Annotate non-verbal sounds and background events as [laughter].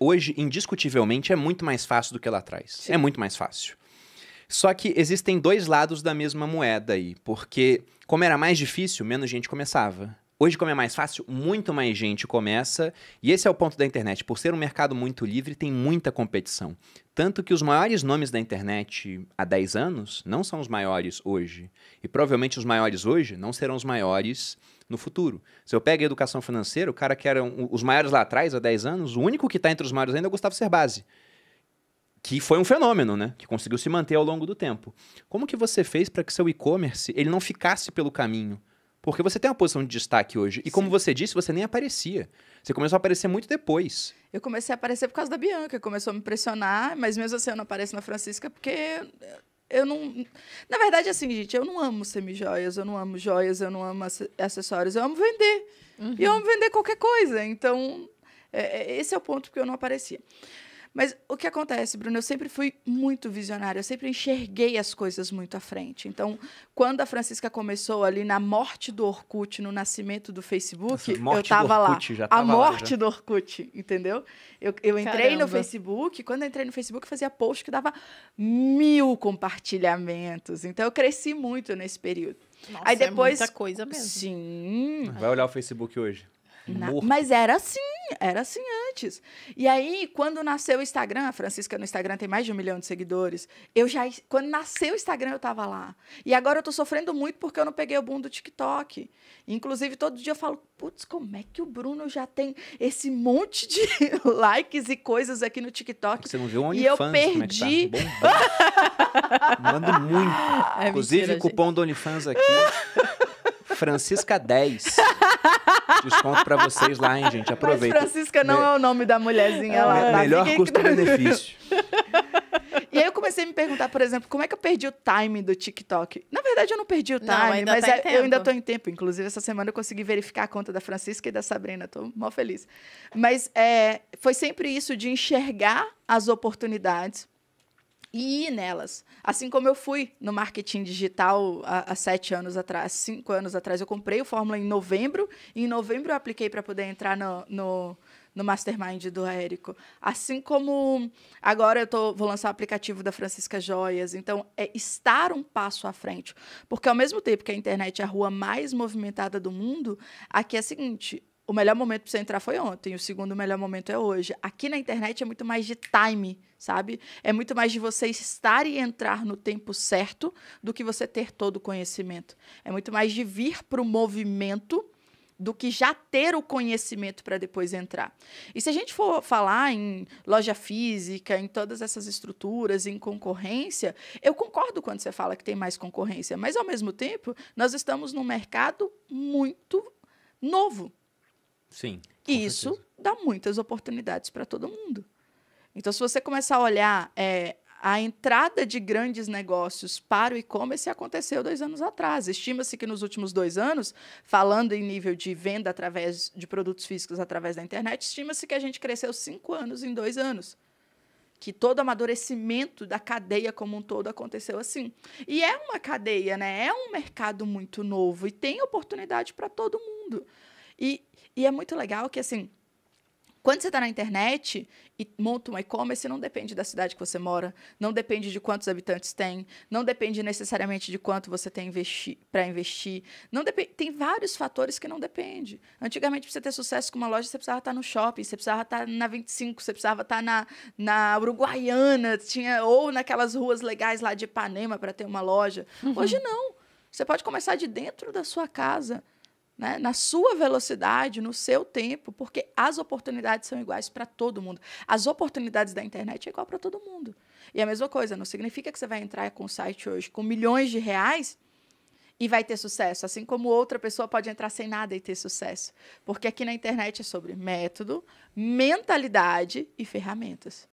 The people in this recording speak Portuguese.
hoje, indiscutivelmente, é muito mais fácil do que lá atrás. Sim. É muito mais fácil. Só que existem dois lados da mesma moeda aí, porque como era mais difícil, menos gente começava. Hoje, como é mais fácil, muito mais gente começa, e esse é o ponto da internet. Por ser um mercado muito livre, tem muita competição. Tanto que os maiores nomes da internet há 10 anos não são os maiores hoje. E provavelmente os maiores hoje não serão os maiores no futuro. Se eu pego a educação financeira, o cara que era um, os maiores lá atrás, há 10 anos, o único que está entre os maiores ainda é o Gustavo Cerbasi que foi um fenômeno, né? Que conseguiu se manter ao longo do tempo. Como que você fez para que seu e-commerce ele não ficasse pelo caminho? Porque você tem uma posição de destaque hoje. E Sim. como você disse, você nem aparecia. Você começou a aparecer muito depois. Eu comecei a aparecer por causa da Bianca. Começou a me pressionar, mas mesmo assim eu não apareço na Francisca porque eu não. Na verdade, assim, é gente, eu não amo semi-joias, eu não amo joias, eu não amo acessórios, eu amo vender. Uhum. E eu uhum. amo vender qualquer coisa. Então, é, é esse é o ponto que eu não aparecia. Mas o que acontece, Bruno? Eu sempre fui muito visionária, eu sempre enxerguei as coisas muito à frente. Então, quando a Francisca começou ali na morte do Orkut, no nascimento do Facebook, Nossa, eu estava lá. Tava a morte lá, do Orkut, entendeu? Eu, eu entrei Caramba. no Facebook, quando eu entrei no Facebook, fazia post que dava mil compartilhamentos. Então, eu cresci muito nesse período. Nossa, Aí depois, é muita coisa mesmo. Sim. Vai olhar o Facebook hoje. Na... Mas era assim, era assim e aí, quando nasceu o Instagram, a Francisca no Instagram tem mais de um milhão de seguidores. Eu já. Quando nasceu o Instagram, eu estava lá. E agora eu estou sofrendo muito porque eu não peguei o boom do TikTok. Inclusive, todo dia eu falo, putz, como é que o Bruno já tem esse monte de [laughs] likes e coisas aqui no TikTok? Você não viu onde E eu é tá? perdi. [laughs] É tá? Mando muito. É Inclusive, mentira, cupom gente. do OnlyFans aqui. Francisca 10. Desconto pra vocês lá, hein, gente? Aproveita. Mas Francisca não Me... é o nome da mulherzinha lá. Melhor custo-benefício. [laughs] e aí eu comecei a me perguntar, por exemplo, como é que eu perdi o time do TikTok? Na verdade, eu não perdi o time, não, tá mas tá é, eu ainda estou em tempo. Inclusive, essa semana eu consegui verificar a conta da Francisca e da Sabrina. Estou mal feliz. Mas é, foi sempre isso de enxergar as oportunidades e ir nelas. Assim como eu fui no marketing digital há, há sete anos atrás, cinco anos atrás, eu comprei o Fórmula em novembro, e em novembro eu apliquei para poder entrar no, no, no mastermind do Érico. Assim como agora eu tô, vou lançar o aplicativo da Francisca Joias. Então, é estar um passo à frente. Porque ao mesmo tempo que a internet é a rua mais movimentada do mundo, aqui é a seguinte: o melhor momento para você entrar foi ontem, o segundo melhor momento é hoje. Aqui na internet é muito mais de time, sabe? É muito mais de você estar e entrar no tempo certo do que você ter todo o conhecimento. É muito mais de vir para o movimento do que já ter o conhecimento para depois entrar. E se a gente for falar em loja física, em todas essas estruturas, em concorrência, eu concordo quando você fala que tem mais concorrência, mas ao mesmo tempo, nós estamos num mercado muito novo. Sim. E isso certeza. dá muitas oportunidades para todo mundo. Então, se você começar a olhar é, a entrada de grandes negócios para o e-commerce aconteceu dois anos atrás. Estima-se que nos últimos dois anos, falando em nível de venda através de produtos físicos através da internet, estima-se que a gente cresceu cinco anos em dois anos. Que todo amadurecimento da cadeia como um todo aconteceu assim. E é uma cadeia, né? É um mercado muito novo e tem oportunidade para todo mundo. E, e é muito legal que, assim, quando você está na internet e monta um e-commerce, não depende da cidade que você mora, não depende de quantos habitantes tem, não depende necessariamente de quanto você tem investi para investir. Não depende, tem vários fatores que não depende. Antigamente, para você ter sucesso com uma loja, você precisava estar tá no shopping, você precisava estar tá na 25, você precisava estar tá na, na Uruguaiana, tinha, ou naquelas ruas legais lá de Ipanema para ter uma loja. Uhum. Hoje não. Você pode começar de dentro da sua casa né, na sua velocidade, no seu tempo, porque as oportunidades são iguais para todo mundo. As oportunidades da internet é igual para todo mundo. E é a mesma coisa, não significa que você vai entrar com um site hoje com milhões de reais e vai ter sucesso, assim como outra pessoa pode entrar sem nada e ter sucesso. Porque aqui na internet é sobre método, mentalidade e ferramentas.